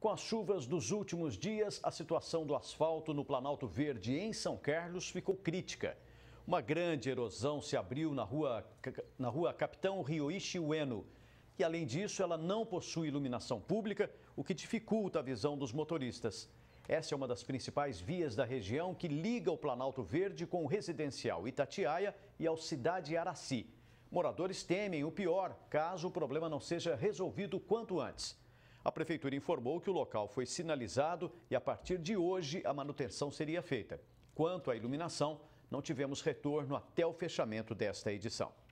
Com as chuvas dos últimos dias, a situação do asfalto no Planalto Verde em São Carlos ficou crítica. Uma grande erosão se abriu na rua, na rua Capitão Rioichi Ueno. E além disso, ela não possui iluminação pública, o que dificulta a visão dos motoristas. Essa é uma das principais vias da região que liga o Planalto Verde com o residencial Itatiaia e ao Cidade Araci. Moradores temem o pior caso o problema não seja resolvido quanto antes. A prefeitura informou que o local foi sinalizado e a partir de hoje a manutenção seria feita. Quanto à iluminação, não tivemos retorno até o fechamento desta edição.